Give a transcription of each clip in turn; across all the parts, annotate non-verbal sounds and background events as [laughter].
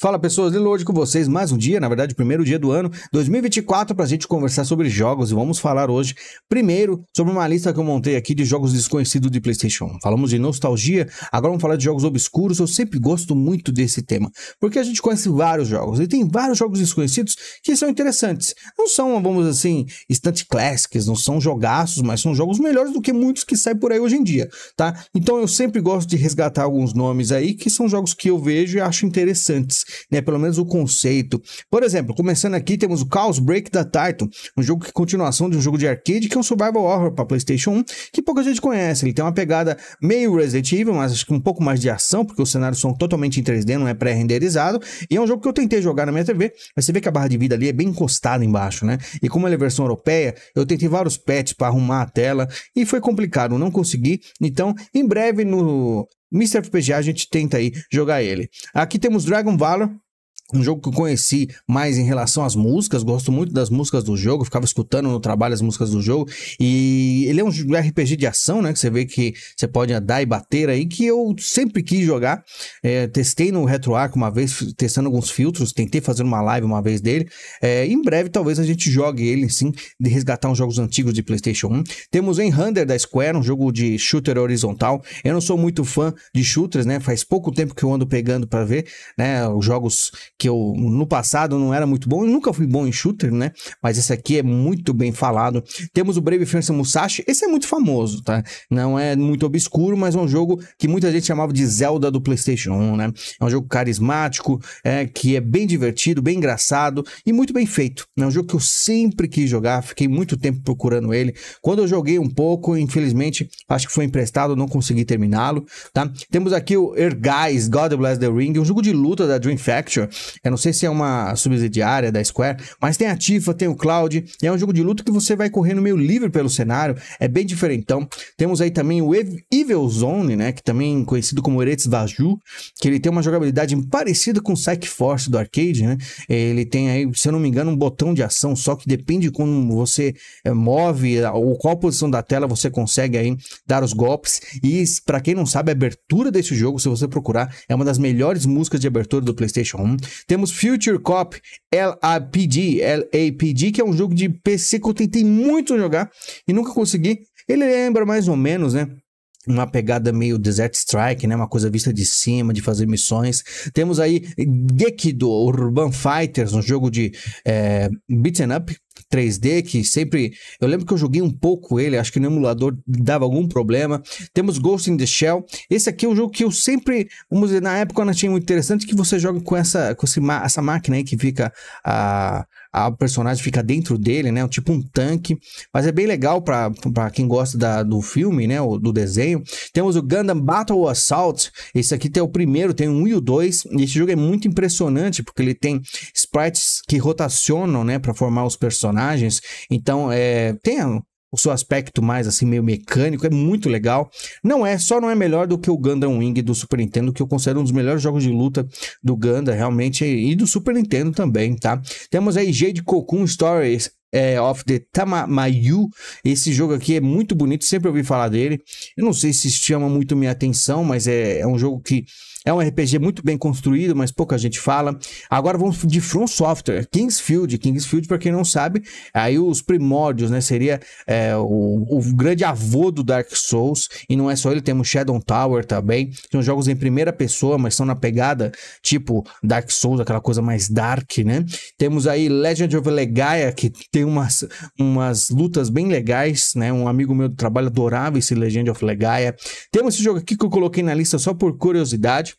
Fala pessoas, Lilo hoje com vocês, mais um dia, na verdade, o primeiro dia do ano 2024 para a gente conversar sobre jogos e vamos falar hoje, primeiro, sobre uma lista que eu montei aqui de jogos desconhecidos de PlayStation. Falamos de nostalgia, agora vamos falar de jogos obscuros. Eu sempre gosto muito desse tema, porque a gente conhece vários jogos e tem vários jogos desconhecidos que são interessantes. Não são, vamos assim, instante classics, não são jogaços, mas são jogos melhores do que muitos que saem por aí hoje em dia, tá? Então eu sempre gosto de resgatar alguns nomes aí que são jogos que eu vejo e acho interessantes né? Pelo menos o conceito. Por exemplo, começando aqui, temos o Chaos Break da Titan, um jogo que continuação de um jogo de arcade que é um survival horror para PlayStation 1, que pouca gente conhece. Ele tem uma pegada meio Resident Evil, mas acho que um pouco mais de ação, porque os cenários são totalmente em 3D, não é pré-renderizado. E é um jogo que eu tentei jogar na minha TV, mas você vê que a barra de vida ali é bem encostada embaixo, né? E como ele é versão europeia, eu tentei vários patches para arrumar a tela e foi complicado, não consegui. Então, em breve no Mr. FPGA, a gente tenta aí jogar ele. Aqui temos Dragon Valor, um jogo que eu conheci mais em relação às músicas, gosto muito das músicas do jogo, ficava escutando no trabalho as músicas do jogo, e ele é um RPG de ação, né, que você vê que você pode andar e bater aí, que eu sempre quis jogar, é, testei no RetroArch uma vez, testando alguns filtros, tentei fazer uma live uma vez dele, é, em breve talvez a gente jogue ele, sim, de resgatar uns jogos antigos de Playstation 1. Temos em Hunter da Square, um jogo de shooter horizontal, eu não sou muito fã de shooters, né, faz pouco tempo que eu ando pegando para ver, né, os jogos que eu no passado não era muito bom, eu nunca fui bom em shooter, né? Mas esse aqui é muito bem falado. Temos o Brave Fencer Musashi, esse é muito famoso, tá? Não é muito obscuro, mas é um jogo que muita gente chamava de Zelda do PlayStation 1, né? É um jogo carismático, é, que é bem divertido, bem engraçado e muito bem feito. É um jogo que eu sempre quis jogar, fiquei muito tempo procurando ele. Quando eu joguei um pouco, infelizmente, acho que foi emprestado, não consegui terminá-lo, tá? Temos aqui o Erguys, God Bless the Ring, um jogo de luta da Dream Factory, eu não sei se é uma subsidiária da Square, mas tem a Tifa, tem o Cloud, é um jogo de luta que você vai correndo meio livre pelo cenário, é bem diferentão. Temos aí também o Evil Zone, né, que também é conhecido como Eretz Vaju, que ele tem uma jogabilidade parecida com o Psych Force do arcade, né? Ele tem aí, se eu não me engano, um botão de ação só que depende de como você eh, move eh, ou qual posição da tela você consegue aí dar os golpes. E para quem não sabe, a abertura desse jogo, se você procurar, é uma das melhores músicas de abertura do PlayStation 1. Temos Future Cop LAPD, LAPD, que é um jogo de PC que eu tentei muito jogar e nunca consegui. Ele lembra mais ou menos, né? uma pegada meio Desert Strike, né? Uma coisa vista de cima, de fazer missões. Temos aí Gekido, Urban Fighters, um jogo de é, beaten up 3D, que sempre... Eu lembro que eu joguei um pouco ele, acho que no emulador dava algum problema. Temos Ghost in the Shell. Esse aqui é um jogo que eu sempre... Vamos dizer, na época eu achei muito interessante que você joga com essa, com esse, essa máquina aí que fica... a a, o personagem fica dentro dele, né? Tipo um tanque. Mas é bem legal para quem gosta da, do filme, né? O, do desenho. Temos o Gundam Battle Assault. Esse aqui tem o primeiro, tem o 1 e o 2. E esse jogo é muito impressionante, porque ele tem sprites que rotacionam, né? Para formar os personagens. Então, é, tem o seu aspecto mais assim meio mecânico, é muito legal. Não é, só não é melhor do que o Gundam Wing do Super Nintendo, que eu considero um dos melhores jogos de luta do Gundam, realmente, e do Super Nintendo também, tá? Temos aí Jade Cocoon Stories é, of the Tamayu. Esse jogo aqui é muito bonito, sempre ouvi falar dele. Eu não sei se chama muito minha atenção, mas é, é um jogo que é um RPG muito bem construído, mas pouca gente fala. Agora vamos de From Software, Kingsfield. Kingsfield, para quem não sabe, aí os primórdios, né? Seria é, o, o, grande avô do Dark Souls. E não é só ele, temos Shadow Tower também. São jogos em primeira pessoa, mas são na pegada tipo Dark Souls, aquela coisa mais dark, né? Temos aí Legend of Legaia, que tem tem umas, umas lutas bem legais, né? Um amigo meu do trabalho adorava esse Legend of Legaia. Temos esse jogo aqui que eu coloquei na lista só por curiosidade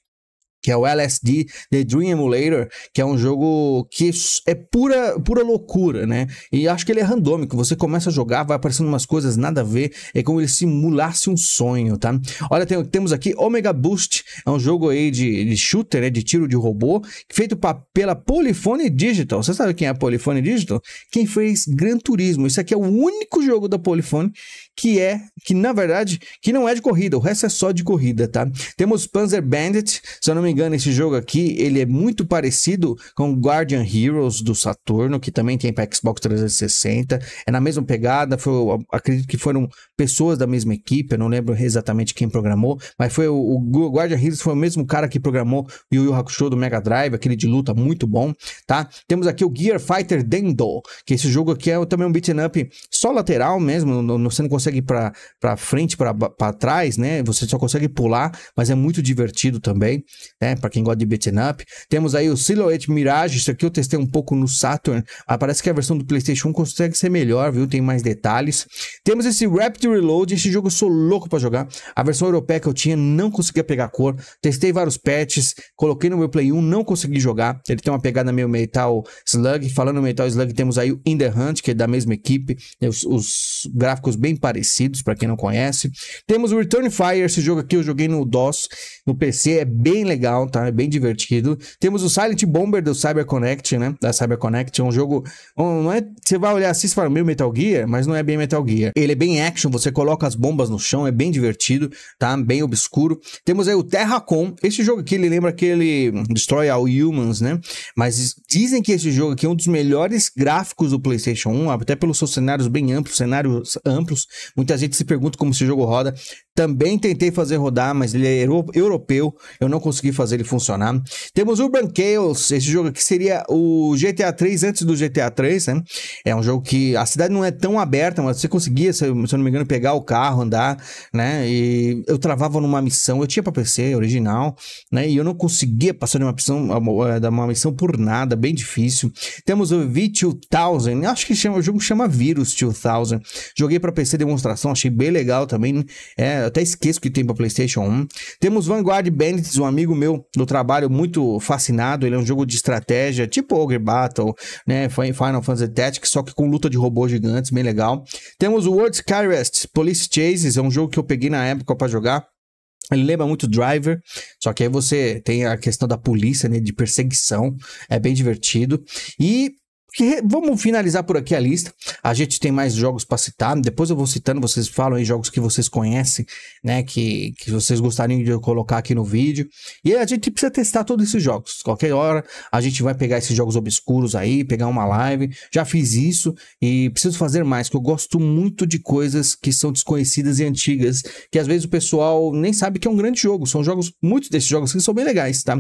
que é o LSD The Dream Emulator, que é um jogo que é pura, pura loucura, né? E acho que ele é randômico, você começa a jogar, vai aparecendo umas coisas nada a ver, é como ele simulasse um sonho, tá? Olha, tem, temos aqui Omega Boost, é um jogo aí de, de shooter, né? de tiro de robô, feito pra, pela Polyphony Digital. Você sabe quem é a Polyphony Digital? Quem fez Gran Turismo. Isso aqui é o único jogo da Polyphony que é, que na verdade, que não é de corrida, o resto é só de corrida, tá? Temos Panzer Bandit, se eu não me engano, esse jogo aqui, ele é muito parecido com Guardian Heroes do Saturno, que também tem para Xbox 360. É na mesma pegada, foi, acredito que foram pessoas da mesma equipe, eu não lembro exatamente quem programou, mas foi o, o Guardian Heroes foi o mesmo cara que programou o Yu Yu Hakusho do Mega Drive, aquele de luta muito bom, tá? Temos aqui o Gear Fighter Dendo, que esse jogo aqui é também um beat'em up só lateral mesmo, não você não consegue ir para frente, para trás, né? Você só consegue pular, mas é muito divertido também né? Para quem gosta de beaten up. Temos aí o Silhouette Mirage, isso aqui eu testei um pouco no Saturn. Ah, parece que a versão do PlayStation 1 consegue ser melhor, viu? Tem mais detalhes. Temos esse Rapid Reload, esse jogo eu sou louco para jogar. A versão europeia que eu tinha não conseguia pegar cor. Testei vários patches, coloquei no meu Play 1, não consegui jogar. Ele tem uma pegada meio Metal Slug. Falando Metal Slug, temos aí o In The Hunt, que é da mesma equipe. É os, os gráficos bem parecidos, para quem não conhece. Temos o Return Fire, esse jogo aqui eu joguei no DOS, no PC, é bem legal legal, tá? É bem divertido. Temos o Silent Bomber do Cyber Connect né? Da Cyber Connect é um jogo... Um, não é... Você vai olhar assim e fala, meio Metal Gear, mas não é bem Metal Gear. Ele é bem action, você coloca as bombas no chão, é bem divertido, tá? Bem obscuro. Temos aí o Terracon. Esse jogo aqui, ele lembra aquele Destroy All Humans, né? Mas dizem que esse jogo aqui é um dos melhores gráficos do PlayStation 1, até pelos seus cenários bem amplos, cenários amplos. Muita gente se pergunta como esse jogo roda. Também tentei fazer rodar, mas ele é europeu, eu não consegui fazer ele funcionar. Temos Urban Chaos, esse jogo aqui seria o GTA 3 antes do GTA 3, né? É um jogo que a cidade não é tão aberta, mas você conseguia, se eu não me engano, pegar o carro, andar, né? E eu travava numa missão, eu tinha para PC original, né? E eu não conseguia passar de uma missão, eh, de uma missão por nada, bem difícil. Temos o V2000, acho que chama, o jogo chama Virus 2000. Joguei para PC demonstração, achei bem legal também, né? é até esqueço que tem pra PlayStation 1. Temos Vanguard Bandits, um amigo meu do trabalho muito fascinado. Ele é um jogo de estratégia, tipo Ogre Battle, né? Final Fantasy Tactics, só que com luta de robôs gigantes, bem legal. Temos o World Skyrest Police Chases, é um jogo que eu peguei na época para jogar. Ele lembra muito Driver, só que aí você tem a questão da polícia, né, de perseguição, é bem divertido. E que, vamos finalizar por aqui a lista. A gente tem mais jogos para citar. Depois eu vou citando, vocês falam aí jogos que vocês conhecem, né? Que, que vocês gostariam de eu colocar aqui no vídeo. E a gente precisa testar todos esses jogos. Qualquer hora a gente vai pegar esses jogos obscuros aí, pegar uma live. Já fiz isso e preciso fazer mais, que eu gosto muito de coisas que são desconhecidas e antigas, que às vezes o pessoal nem sabe que é um grande jogo. São jogos, muitos desses jogos que são bem legais, tá?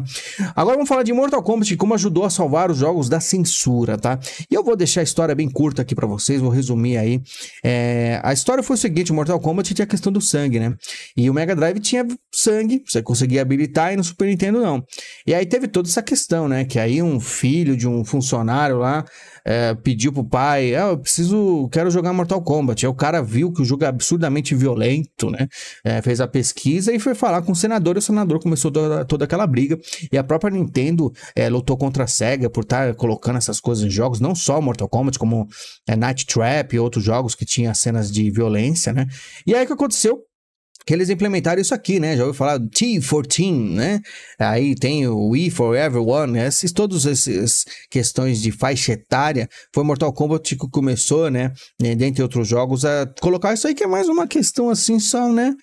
Agora vamos falar de Mortal Kombat, como ajudou a salvar os jogos da censura, tá? E eu vou deixar a história bem curta aqui para vocês, vou resumir aí. É, a história foi o seguinte: Mortal Kombat tinha a questão do sangue, né? E o Mega Drive tinha sangue, você conseguia habilitar, e no Super Nintendo não. E aí teve toda essa questão, né? Que aí um filho de um funcionário lá é, pediu pro pai, ah, eu preciso, quero jogar Mortal Kombat. Aí o cara viu que o jogo é absurdamente violento, né? É, fez a pesquisa e foi falar com o senador, e o senador começou toda, toda aquela briga. E a própria Nintendo é, lutou contra a SEGA por estar tá colocando essas coisas em jogos, não só Mortal Kombat, como é, Night Trap e outros jogos que tinham cenas de violência, né? E aí o que aconteceu? que eles implementaram isso aqui, né? Já ouviu falar T 14 né? Aí tem o We for Everyone, esses, todos esses questões de faixa etária. Foi Mortal Kombat que começou, né? Dentre outros jogos, a colocar isso aí que é mais uma questão assim só, né?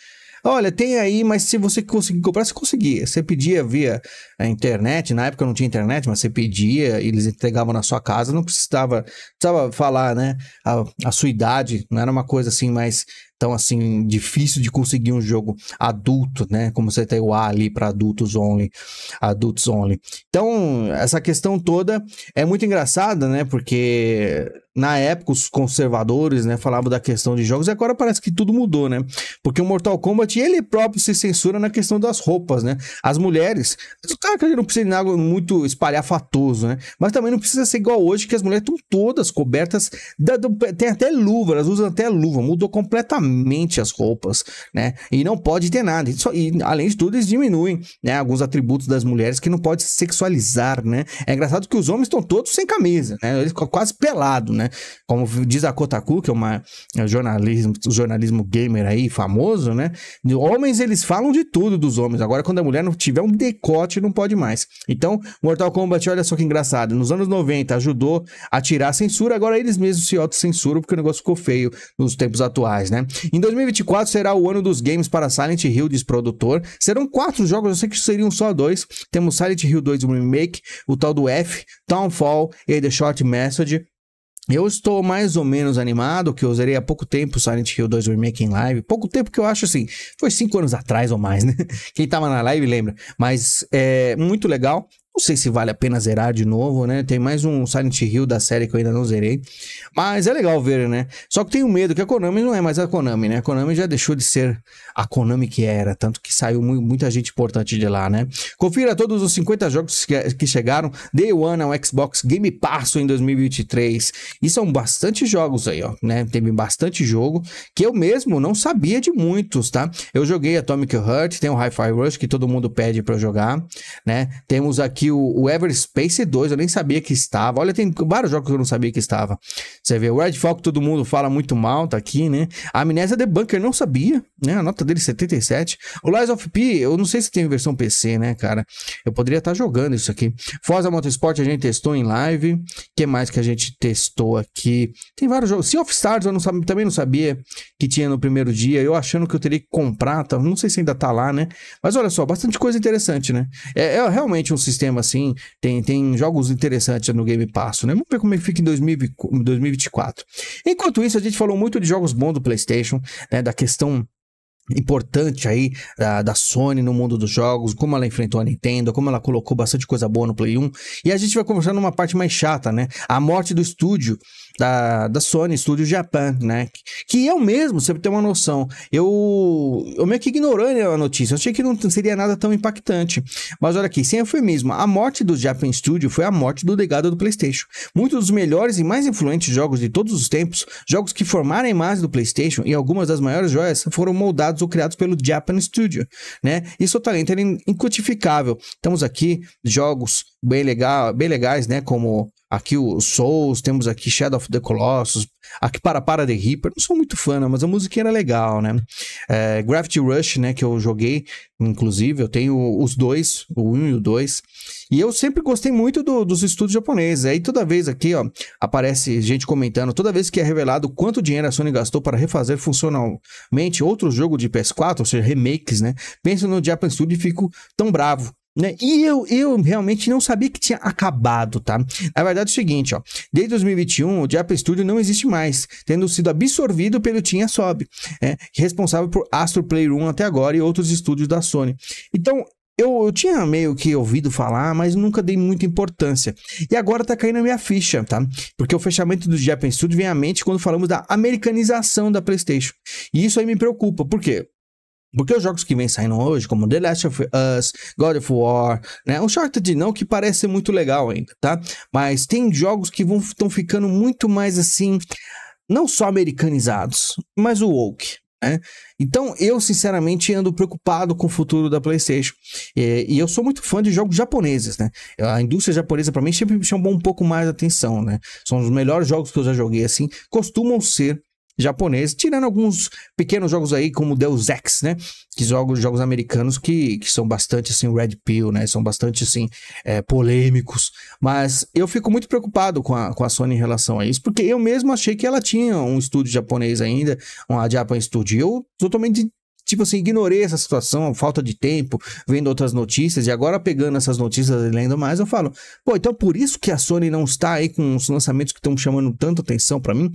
Olha, tem aí, mas se você conseguir comprar, você conseguia. Você pedia via a internet, na época não tinha internet, mas você pedia, eles entregavam na sua casa, não precisava, precisava falar, né, a, a sua idade, não era uma coisa assim mais tão assim difícil de conseguir um jogo adulto, né, como você tem o A ali para adultos only, adultos only. Então, essa questão toda é muito engraçada, né, porque na época os conservadores, né, falavam da questão de jogos e agora parece que tudo mudou, né? Porque o Mortal Kombat ele próprio se censura na questão das roupas, né? As mulheres, que ele não precisa de água muito espalhafatoso, né? Mas também não precisa ser igual hoje, que as mulheres estão todas cobertas. Da, do, tem até luva, elas usam até luva. Mudou completamente as roupas, né? E não pode ter nada. E, só, e além de tudo, eles diminuem né, alguns atributos das mulheres que não pode sexualizar, né? É engraçado que os homens estão todos sem camisa, né? Eles quase pelado, né? Como diz a Kotaku, que é uma é jornalismo, jornalismo gamer aí, famoso, né? Homens, eles falam de tudo dos homens. Agora, quando a mulher não tiver um decote, não pode pode mais. Então, Mortal Kombat, olha só que engraçado. Nos anos 90 ajudou a tirar a censura, agora eles mesmos se autocensuram porque o negócio ficou feio nos tempos atuais, né? Em 2024 será o ano dos games para Silent Hill, diz produtor. Serão quatro jogos, eu sei que seriam só dois. Temos Silent Hill 2 Remake, o tal do F, Townfall e The Short Message. Eu estou mais ou menos animado, que eu zerei há pouco tempo Silent Hill 2 Remake em live. Pouco tempo que eu acho assim, foi cinco anos atrás ou mais, né? [laughs] Quem tava na live lembra. Mas é muito legal. Não sei se vale a pena zerar de novo, né? Tem mais um Silent Hill da série que eu ainda não zerei. Mas é legal ver, né? Só que tenho medo que a Konami não é mais a Konami, né? A Konami já deixou de ser a Konami que era, tanto que saiu muita gente importante de lá, né? Confira todos os 50 jogos que chegaram Day One ao Xbox Game Pass em 2023. E são bastante jogos aí, ó, né? Teve bastante jogo que eu mesmo não sabia de muitos, tá? Eu joguei Atomic Heart, tem o Hi-Fi Rush que todo mundo pede para jogar, né? Temos aqui o, o Everspace 2 eu nem sabia que estava. Olha, tem vários jogos que eu não sabia que estava. Você vê, o Redfall que todo mundo fala muito mal, tá aqui, né? A the Debunker não sabia, né? A nota dele é 77. O Lies of P, eu não sei se tem versão PC, né, cara? Eu poderia estar tá jogando isso aqui. Forza Motorsport a gente testou em live. O que mais que a gente testou aqui? Tem vários jogos. Sea of Stars eu não sabia, também não sabia que tinha no primeiro dia. Eu achando que eu teria que comprar, tá? não sei se ainda tá lá, né? Mas olha só, bastante coisa interessante, né? é, é realmente um sistema assim. Tem, tem jogos interessantes no Game Pass, né? Vamos ver como é que fica em 2024. Enquanto isso, a gente falou muito de jogos bons do PlayStation, né? Da questão importante aí da, da, Sony no mundo dos jogos, como ela enfrentou a Nintendo, como ela colocou bastante coisa boa no Play 1. E a gente vai conversar numa parte mais chata, né? A morte do estúdio da, da Sony Studio Japan, né? Que eu mesmo, você tem uma noção, eu, eu meio que ignorando né, a notícia, eu achei que não seria nada tão impactante. Mas olha aqui, sem eufemismo, a morte do Japan Studio foi a morte do legado do PlayStation. Muitos dos melhores e mais influentes jogos de todos os tempos, jogos que formaram a imagem do PlayStation e algumas das maiores joias foram moldados ou criados pelo Japan Studio, né? E seu é talento era incutificável estamos aqui jogos bem, legal, bem legais, né? Como aqui o Souls, temos aqui Shadow of the Colossus, aqui Para Para The Reaper. Não sou muito fã, mas a musiquinha era legal, né? É, Gravity Rush, né? Que eu joguei, inclusive, eu tenho os dois, o 1 um e o 2. E eu sempre gostei muito do, dos estudos japoneses. Aí toda vez aqui, ó, aparece gente comentando, toda vez que é revelado quanto dinheiro a Sony gastou para refazer funcionalmente outro jogo de PS4, ou seja, remakes, né? Penso no Japan Studio e fico tão bravo. Né? E eu, eu realmente não sabia que tinha acabado, tá? Na verdade é o seguinte, ó. Desde 2021, o Japan Studio não existe mais, tendo sido absorvido pelo Team Sob, é, responsável por Astro Playroom até agora e outros estúdios da Sony. Então, eu, eu, tinha meio que ouvido falar, mas nunca dei muita importância. E agora tá caindo a minha ficha, tá? Porque o fechamento do Japan Studio vem à mente quando falamos da americanização da PlayStation. E isso aí me preocupa, por quê? Porque os jogos que vem saindo hoje, como The Last of Us, God of War, né? short de não, que parece ser muito legal ainda, tá? Mas tem jogos que estão ficando muito mais assim, não só americanizados, mas o woke, né? Então, eu sinceramente ando preocupado com o futuro da PlayStation. É, e eu sou muito fã de jogos japoneses, né? A indústria japonesa, para mim, sempre me chamou um pouco mais a atenção, né? São os melhores jogos que eu já joguei, assim. Costumam ser japonês, tirando alguns pequenos jogos aí, como Deus Ex, né? Que jogos, jogos americanos que, que são bastante, assim, Red Pill, né? São bastante, assim, é, polêmicos. Mas eu fico muito preocupado com a, com a Sony em relação a isso, porque eu mesmo achei que ela tinha um estúdio japonês ainda, uma Japan Studio. Eu totalmente Tipo assim, ignorei essa situação, falta de tempo, vendo outras notícias, e agora pegando essas notícias e lendo mais, eu falo, pô, então por isso que a Sony não está aí com os lançamentos que estão chamando tanta atenção para mim?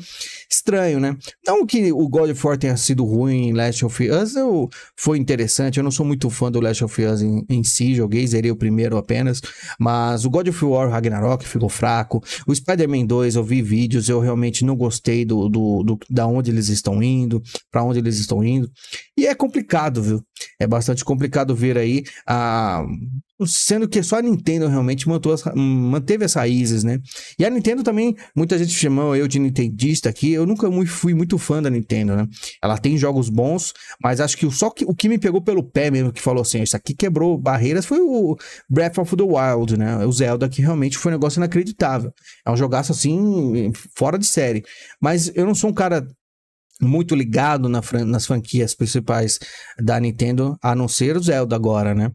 Estranho, né? Não que o God of War tenha sido ruim em Last of Us, eu, foi interessante, eu não sou muito fã do Last of Us em, em si, joguei, zerei o primeiro apenas, mas o God of War Ragnarok ficou fraco, o Spider-Man 2 eu vi vídeos, eu realmente não gostei do, do, do da onde eles estão indo, para onde eles estão indo, e é como complicado, viu? É bastante complicado ver aí a. Sendo que só a Nintendo realmente as... manteve as raízes, né? E a Nintendo também, muita gente chamou eu de Nintendista aqui. Eu nunca fui muito fã da Nintendo, né? Ela tem jogos bons, mas acho que só que, o que me pegou pelo pé mesmo, que falou assim: isso aqui quebrou barreiras, foi o Breath of the Wild, né? O Zelda, que realmente foi um negócio inacreditável. É um jogaço assim, fora de série. Mas eu não sou um cara muito ligado na fran nas franquias principais da Nintendo, a não ser o Zelda agora, né?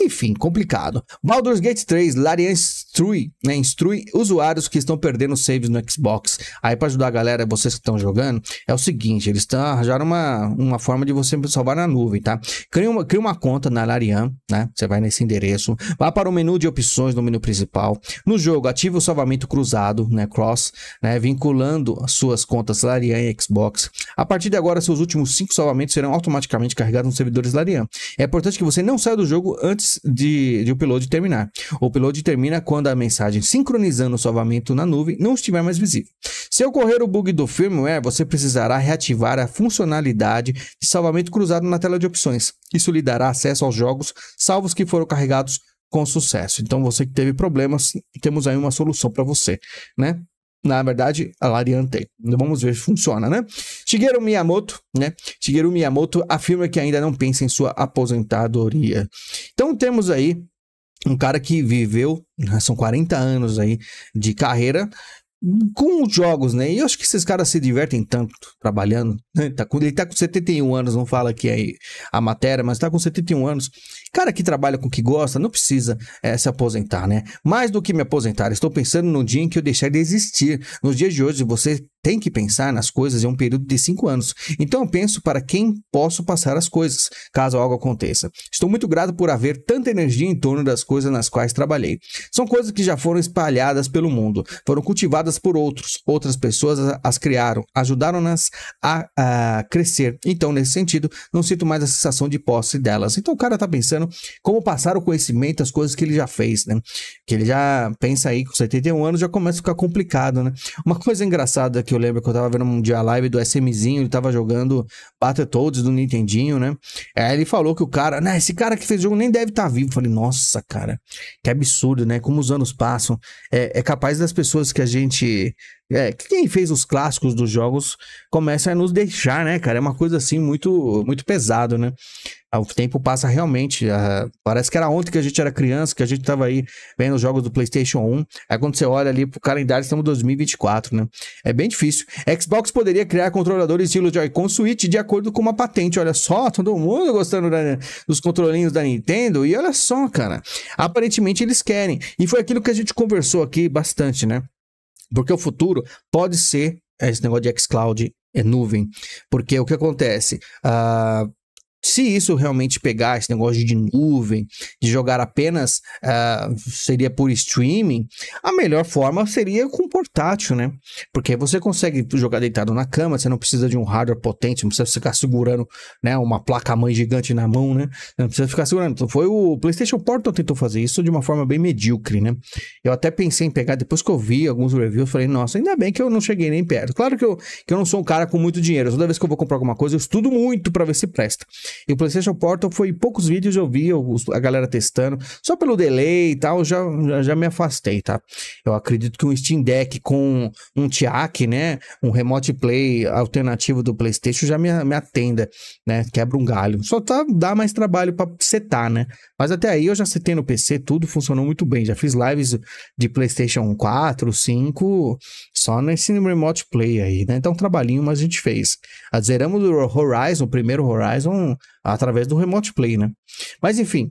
Enfim, complicado. Baldur's Gate 3, Larian instrui, né? instrui usuários que estão perdendo saves no Xbox. Aí para ajudar a galera, vocês que estão jogando, é o seguinte, eles estão arranjaram uma, uma forma de você salvar na nuvem, tá? Cria uma, cria uma conta na Larian, né? Você vai nesse endereço, vá para o menu de opções no menu principal. No jogo, ative o salvamento cruzado, né? Cross, né? Vinculando as suas contas Larian e Xbox. A partir de agora, seus últimos cinco salvamentos serão automaticamente carregados nos servidores Larian. É importante que você não saia do jogo antes de, de o upload terminar. O upload termina quando a mensagem sincronizando o salvamento na nuvem não estiver mais visível. Se ocorrer o bug do firmware, você precisará reativar a funcionalidade de salvamento cruzado na tela de opções. Isso lhe dará acesso aos jogos salvos que foram carregados com sucesso. Então, você que teve problemas, temos aí uma solução para você, né? Na verdade, a Larian tem. Vamos ver se funciona, né? Shigeru Miyamoto, né? Shigeru Miyamoto afirma que ainda não pensa em sua aposentadoria. Então, temos aí um cara que viveu, né, são 40 anos aí de carreira, com os jogos, né? E eu acho que esses caras se divertem tanto trabalhando. Né? Tá ele tá com 71 anos, não fala que é a matéria, mas tá com 71 anos. Cara que trabalha com o que gosta, não precisa é, se aposentar, né? Mais do que me aposentar, estou pensando no dia em que eu deixar de existir. Nos dias de hoje, você tem que pensar nas coisas em um período de cinco anos. Então eu penso para quem posso passar as coisas, caso algo aconteça. Estou muito grato por haver tanta energia em torno das coisas nas quais trabalhei. São coisas que já foram espalhadas pelo mundo, foram cultivadas por outros, outras pessoas as criaram, ajudaram-nas a, a, crescer. Então, nesse sentido, não sinto mais a sensação de posse delas. Então o cara está pensando como passar o conhecimento, as coisas que ele já fez, né? Que ele já pensa aí com 71 anos já começa a ficar complicado, né? Uma coisa engraçada que eu lembro que eu tava vendo um dia live do SMzinho, ele tava jogando Battletoads do Nintendinho, né? Aí ele falou que o cara, né, esse cara que fez o jogo nem deve estar tá vivo. Eu falei, nossa, cara, que absurdo, né? Como os anos passam. É, é capaz das pessoas que a gente é, quem fez os clássicos dos jogos começa a nos deixar, né, cara? É uma coisa assim muito muito pesado, né? Ah, o tempo passa realmente. Uh, parece que era ontem que a gente era criança, que a gente tava aí vendo os jogos do PlayStation 1. Aí quando você olha ali pro calendário, estamos em 2024, né? É bem difícil. Xbox poderia criar controladores estilo Joy-Con Switch de acordo com uma patente. Olha só, todo mundo gostando da, dos controlinhos da Nintendo. E olha só, cara. Aparentemente eles querem. E foi aquilo que a gente conversou aqui bastante, né? Porque o futuro pode ser é, esse negócio de xCloud é nuvem. Porque o que acontece? Uh, se isso realmente pegar esse negócio de nuvem, de jogar apenas uh, seria por streaming, a melhor forma seria com portátil, né? Porque você consegue jogar deitado na cama, você não precisa de um hardware potente, não precisa ficar segurando né, uma placa-mãe gigante na mão, né? Não precisa ficar segurando. Então, foi o PlayStation Portal que tentou fazer isso de uma forma bem medíocre, né? Eu até pensei em pegar, depois que eu vi alguns reviews, falei, nossa, ainda bem que eu não cheguei nem perto. Claro que eu, que eu não sou um cara com muito dinheiro, toda vez que eu vou comprar alguma coisa, eu estudo muito para ver se presta. E o PlayStation Portal foi poucos vídeos eu vi a galera testando. Só pelo delay e tal, já, já, já me afastei, tá? Eu acredito que um Steam Deck com um Tiak, né? Um Remote Play alternativo do PlayStation já me, me atenda, né? Quebra um galho. Só tá, dá mais trabalho para setar, né? Mas até aí eu já setei no PC, tudo funcionou muito bem. Já fiz lives de PlayStation 4, 5, só nesse Remote Play aí, né? Então, um trabalhinho, mas a gente fez. Ah, zeramos o Horizon, o primeiro Horizon, através do Remote Play, né? Mas enfim,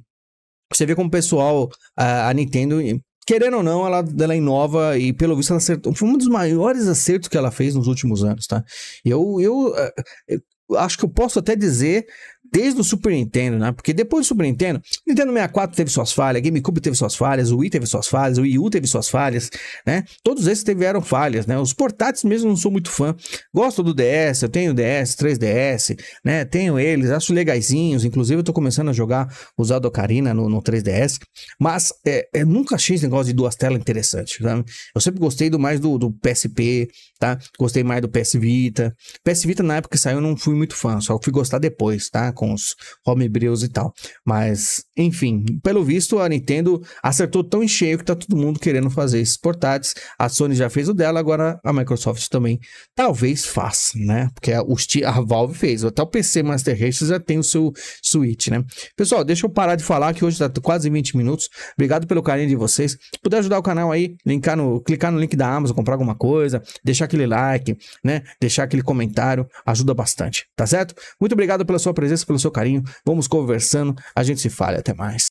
você vê como o pessoal, a, Nintendo, querendo ou não, ela, ela inova e pelo visto ela acertou. Foi um dos maiores acertos que ela fez nos últimos anos, tá? eu, eu eh, eh, acho que eu posso até dizer desde o Super Nintendo, né? Porque depois do Super Nintendo, Nintendo 64 teve suas falhas, GameCube teve suas falhas, o Wii teve suas falhas, o Wii U teve suas falhas, né? Todos esses tiveram falhas, né? Os portáteis mesmo não sou muito fã. Gosto do DS, eu tenho DS, 3DS, né? Tenho eles, acho legaisinhos, inclusive eu tô começando a jogar usar do Ocarina no, no 3DS, mas é, é, nunca achei esse negócio de duas telas interessante, sabe? Eu sempre gostei do mais do, do PSP, tá? Gostei mais do PS Vita. PS Vita na época que saiu eu não fui muito fã, só fui gostar depois, tá? Com os homebrews e tal. Mas, enfim, pelo visto a Nintendo acertou tão em cheio que tá todo mundo querendo fazer esses portáteis. A Sony já fez o dela, agora a Microsoft também talvez faça, né? Porque a, Valve fez, até o PC Master Race já tem o seu Switch, né? Pessoal, deixa eu parar de falar que hoje tá quase 20 minutos. Obrigado pelo carinho de vocês. Se puder ajudar o canal aí, linkar no, clicar no link da Amazon, comprar alguma coisa, deixar aqui aquele like, né? Deixar aquele comentário, ajuda bastante, tá certo? Muito obrigado pela sua presença, pelo seu carinho. Vamos conversando, a gente se fala, até mais.